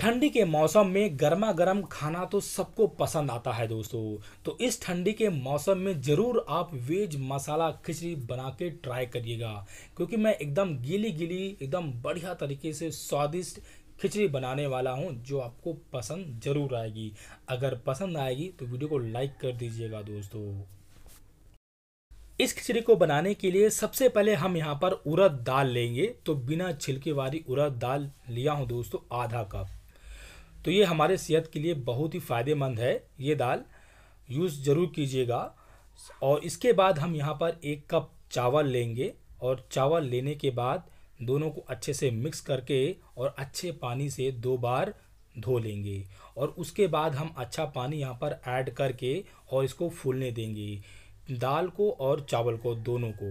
ठंडी के मौसम में गर्मा गर्म खाना तो सबको पसंद आता है दोस्तों तो इस ठंडी के मौसम में ज़रूर आप वेज मसाला खिचड़ी बना के ट्राई करिएगा क्योंकि मैं एकदम गीली गीली एकदम बढ़िया तरीके से स्वादिष्ट खिचड़ी बनाने वाला हूँ जो आपको पसंद ज़रूर आएगी अगर पसंद आएगी तो वीडियो को लाइक कर दीजिएगा दोस्तों इस खिचड़ी को बनाने के लिए सबसे पहले हम यहाँ पर उड़द दाल लेंगे तो बिना छिलके वाली उड़द दाल लिया हूँ दोस्तों आधा कप तो ये हमारे सेहत के लिए बहुत ही फ़ायदेमंद है ये दाल यूज़ ज़रूर कीजिएगा और इसके बाद हम यहाँ पर एक कप चावल लेंगे और चावल लेने के बाद दोनों को अच्छे से मिक्स करके और अच्छे पानी से दो बार धो लेंगे और उसके बाद हम अच्छा पानी यहाँ पर ऐड करके और इसको फूलने देंगे दाल को और चावल को दोनों को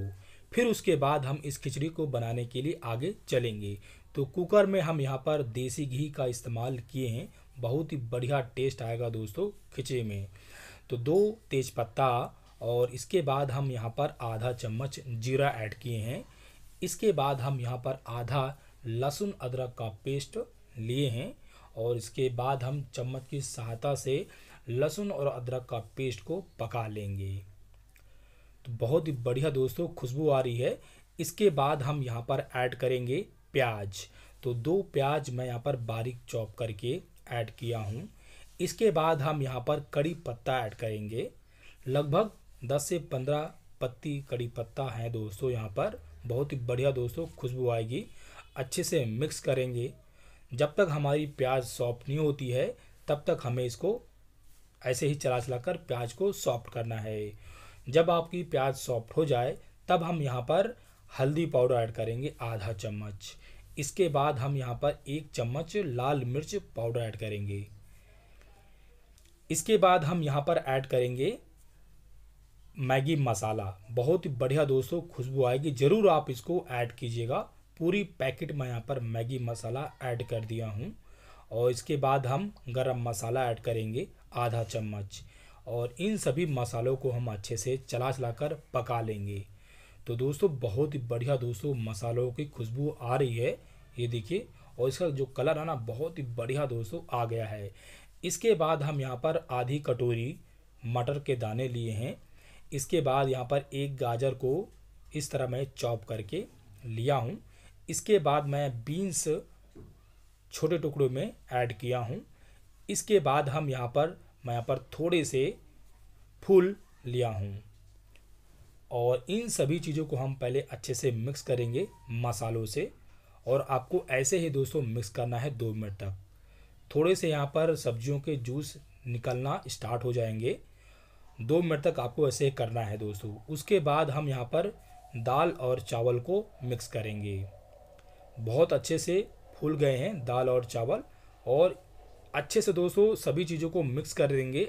फिर उसके बाद हम इस खिचड़ी को बनाने के लिए आगे चलेंगे तो कुकर में हम यहाँ पर देसी घी का इस्तेमाल किए हैं बहुत ही बढ़िया टेस्ट आएगा दोस्तों खिचड़ी में तो दो तेज़पत्ता और इसके बाद हम यहाँ पर आधा चम्मच जीरा ऐड किए हैं इसके बाद हम यहाँ पर आधा लहसुन अदरक का पेस्ट लिए हैं और इसके बाद हम चम्मच की सहायता से लहसुन और अदरक का पेस्ट को पका लेंगे तो बहुत ही बढ़िया दोस्तों खुशबू आ रही है इसके बाद हम यहाँ पर ऐड करेंगे प्याज तो दो प्याज मैं यहाँ पर बारीक चॉप करके ऐड किया हूँ इसके बाद हम यहाँ पर कड़ी पत्ता ऐड करेंगे लगभग दस से पंद्रह पत्ती कड़ी पत्ता है दोस्तों यहाँ पर बहुत ही बढ़िया दोस्तों खुशबू आएगी अच्छे से मिक्स करेंगे जब तक हमारी प्याज सॉफ्ट नहीं होती है तब तक हमें इसको ऐसे ही चला चला कर प्याज को सॉफ्ट करना है जब आपकी प्याज सॉफ्ट हो जाए तब हम यहाँ पर हल्दी पाउडर ऐड करेंगे आधा चम्मच इसके बाद हम यहाँ पर एक चम्मच लाल मिर्च पाउडर ऐड करेंगे इसके बाद हम यहाँ पर ऐड करेंगे मैगी मसाला बहुत ही बढ़िया दोस्तों खुशबू आएगी ज़रूर आप इसको ऐड कीजिएगा पूरी पैकेट में यहाँ पर मैगी मसाला ऐड कर दिया हूँ और इसके बाद हम गरम मसाला ऐड करेंगे आधा चम्मच और इन सभी मसालों को हम अच्छे से चला चला कर पका लेंगे तो दोस्तों बहुत ही बढ़िया दोस्तों मसालों की खुशबू आ रही है ये देखिए और इसका जो कलर है ना बहुत ही बढ़िया दोस्तों आ गया है इसके बाद हम यहाँ पर आधी कटोरी मटर के दाने लिए हैं इसके बाद यहाँ पर एक गाजर को इस तरह मैं चॉप करके लिया हूँ इसके बाद मैं बीन्स छोटे टुकड़ों में ऐड किया हूँ इसके बाद हम यहाँ पर मैं यहाँ पर थोड़े से फूल लिया हूँ और इन सभी चीज़ों को हम पहले अच्छे से मिक्स करेंगे मसालों से और आपको ऐसे ही दोस्तों मिक्स करना है दो मिनट तक थोड़े से यहाँ पर सब्जियों के जूस निकलना स्टार्ट हो जाएंगे दो मिनट तक आपको ऐसे ही करना है दोस्तों उसके बाद हम यहाँ पर दाल और चावल को मिक्स करेंगे बहुत अच्छे से फूल गए हैं दाल और चावल और अच्छे से दोस्तों सभी चीज़ों को मिक्स कर देंगे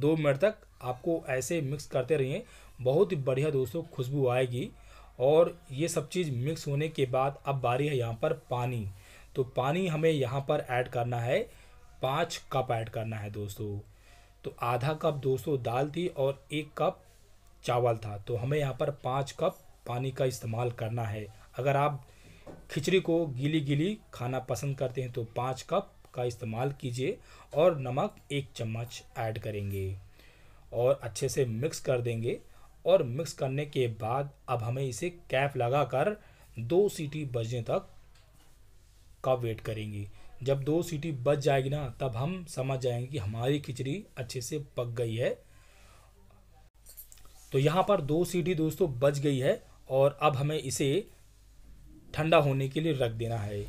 दो मिनट तक आपको ऐसे मिक्स करते रहिए बहुत ही बढ़िया दोस्तों खुशबू आएगी और ये सब चीज़ मिक्स होने के बाद अब बारी है यहाँ पर पानी तो पानी हमें यहाँ पर ऐड करना है पाँच कप ऐड करना है दोस्तों तो आधा कप दोस्तों दाल थी और एक कप चावल था तो हमें यहाँ पर पाँच कप पानी का इस्तेमाल करना है अगर आप खिचड़ी को गीली गीली खाना पसंद करते हैं तो पाँच कप का इस्तेमाल कीजिए और नमक एक चम्मच ऐड करेंगे और अच्छे से मिक्स कर देंगे और मिक्स करने के बाद अब हमें इसे कैप लगाकर दो सीटी बजने तक का वेट करेंगे जब दो सीटी बज जाएगी ना तब हम समझ जाएंगे कि हमारी खिचड़ी अच्छे से पक गई है तो यहाँ पर दो सीटी दोस्तों बज गई है और अब हमें इसे ठंडा होने के लिए रख देना है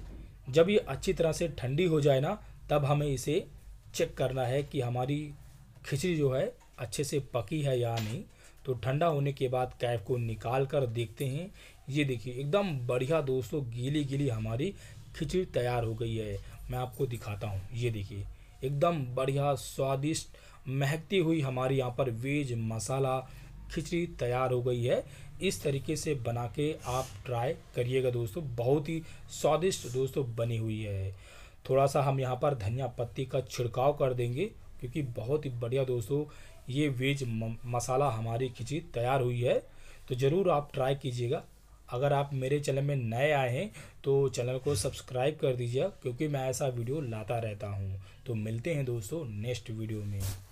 जब ये अच्छी तरह से ठंडी हो जाए ना तब हमें इसे चेक करना है कि हमारी खिचड़ी जो है अच्छे से पकी है या नहीं तो ठंडा होने के बाद कैप को निकाल कर देखते हैं ये देखिए एकदम बढ़िया दोस्तों गीली गीली हमारी खिचड़ी तैयार हो गई है मैं आपको दिखाता हूँ ये देखिए एकदम बढ़िया स्वादिष्ट महकती हुई हमारी यहाँ पर वेज मसाला खिचड़ी तैयार हो गई है इस तरीके से बना के आप ट्राई करिएगा दोस्तों बहुत ही स्वादिष्ट दोस्तों बनी हुई है थोड़ा सा हम यहाँ पर धनिया पत्ती का छिड़काव कर देंगे क्योंकि बहुत ही बढ़िया दोस्तों ये वेज मसाला हमारी खिचड़ी तैयार हुई है तो ज़रूर आप ट्राई कीजिएगा अगर आप मेरे चैनल में नए आए हैं तो चैनल को सब्सक्राइब कर दीजिएगा क्योंकि मैं ऐसा वीडियो लाता रहता हूँ तो मिलते हैं दोस्तों नेक्स्ट वीडियो में